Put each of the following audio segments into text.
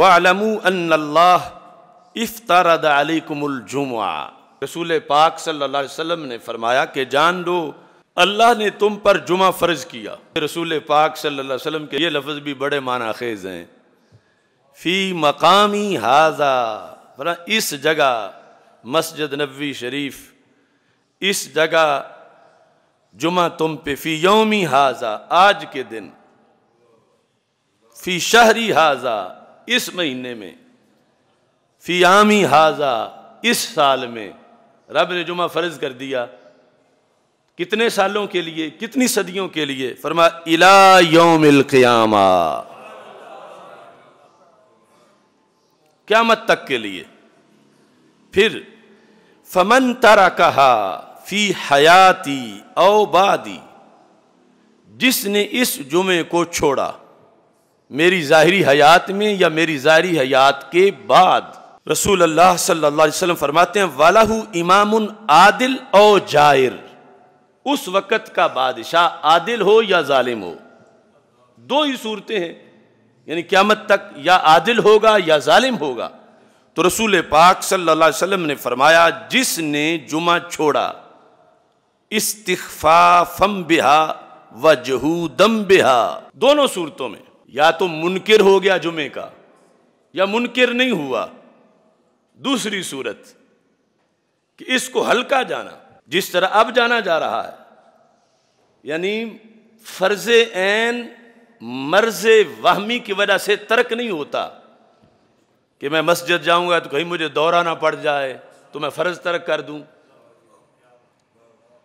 علّہ ان اللہ علی علیکم الجمعہ رسول پاک صلی اللہ علیہ وسلم نے فرمایا کہ جان دو اللہ نے تم پر جمعہ فرض کیا رسول پاک صلی اللہ علیہ وسلم کے یہ لفظ بھی بڑے معنی خیز ہیں فی مقامی حاضہ اس جگہ مسجد نبوی شریف اس جگہ جمعہ تم پہ فی یومی حاضہ آج کے دن فی شہری حاضہ اس مہینے میں فیامی حاضہ اس سال میں رب نے جمعہ فرض کر دیا کتنے سالوں کے لیے کتنی صدیوں کے لیے فرما یوم القیامہ قیامت تک کے لیے پھر فمن ترکہا کہا فی حیاتی او بادی جس نے اس جمعے کو چھوڑا میری ظاہری حیات میں یا میری ظاہری حیات کے بعد رسول اللہ صلی اللہ علیہ وسلم فرماتے ہیں والا امام عَادِلْ عادل جَائِرْ اس وقت کا بادشاہ عادل ہو یا ظالم ہو دو ہی صورتیں ہیں یعنی قیامت تک یا عادل ہوگا یا ظالم ہوگا تو رسول پاک صلی اللہ علیہ وسلم نے فرمایا جس نے جمعہ چھوڑا استخفافم بہا و جہودم بہا دونوں صورتوں میں یا تو منکر ہو گیا جمعے کا یا منکر نہیں ہوا دوسری صورت کہ اس کو ہلکا جانا جس طرح اب جانا جا رہا ہے یعنی فرض عین مرض وہمی کی وجہ سے ترک نہیں ہوتا کہ میں مسجد جاؤں گا تو کہیں مجھے دورہ نہ پڑ جائے تو میں فرض ترک کر دوں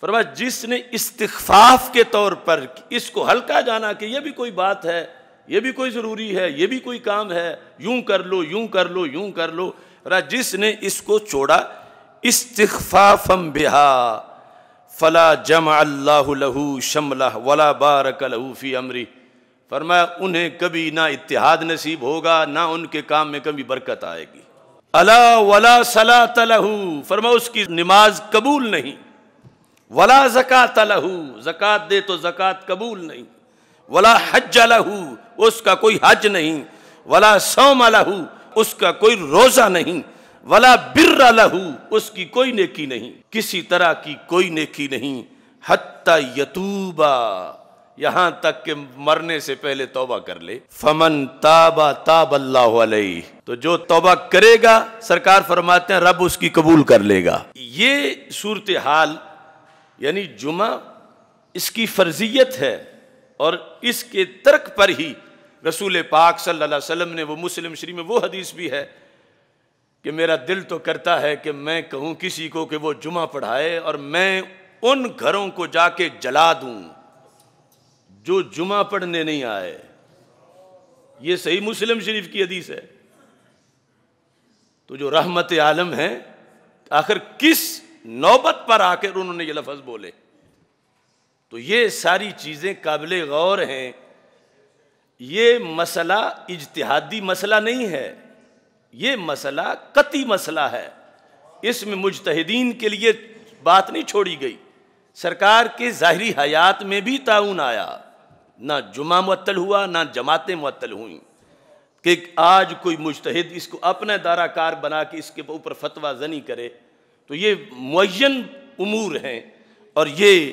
فرما جس نے استخفاف کے طور پر اس کو ہلکا جانا کہ یہ بھی کوئی بات ہے یہ بھی کوئی ضروری ہے یہ بھی کوئی کام ہے یوں کر لو یوں کر لو یوں کر لو جس نے اس کو چھوڑا استخفافا بہا فلا جمع اللہ لہو شملہ ولا بارک لہو فی امری فرمایا انہیں کبھی نہ اتحاد نصیب ہوگا نہ ان کے کام میں کبھی برکت آئے گی اللہ ولا صلا تل فرما اس کی نماز قبول نہیں ولا زکات لہو زکات دے تو زکات قبول نہیں ولا حج اس کا کوئی حج نہیں ولا سوم لہو ہو اس کا کوئی روزہ نہیں ولا بر ہو اس کی کوئی نیکی نہیں کسی طرح کی کوئی نیکی نہیں حتی یتوبا یہاں تک کہ مرنے سے پہلے توبہ کر لے فمن تابا تاب اللہ علیہ تو جو توبہ کرے گا سرکار فرماتے ہیں رب اس کی قبول کر لے گا یہ صورتحال یعنی جمعہ اس کی فرضیت ہے اور اس کے ترک پر ہی رسول پاک صلی اللہ علیہ وسلم نے وہ مسلم شریف میں وہ حدیث بھی ہے کہ میرا دل تو کرتا ہے کہ میں کہوں کسی کو کہ وہ جمعہ پڑھائے اور میں ان گھروں کو جا کے جلا دوں جو جمعہ پڑھنے نہیں آئے یہ صحیح مسلم شریف کی حدیث ہے تو جو رحمت عالم ہیں آخر کس نوبت پر آ کر انہوں نے یہ لفظ بولے تو یہ ساری چیزیں قابل غور ہیں یہ مسئلہ اجتحادی مسئلہ نہیں ہے یہ مسئلہ قطی مسئلہ ہے اس میں مجتہدین کے لیے بات نہیں چھوڑی گئی سرکار کے ظاہری حیات میں بھی تعاون آیا نہ جمعہ معطل ہوا نہ جماعتیں معطل ہوئیں کہ آج کوئی مجتہد اس کو اپنا دارہ کار بنا کے اس کے اوپر فتویٰ زنی کرے تو یہ معین امور ہیں اور یہ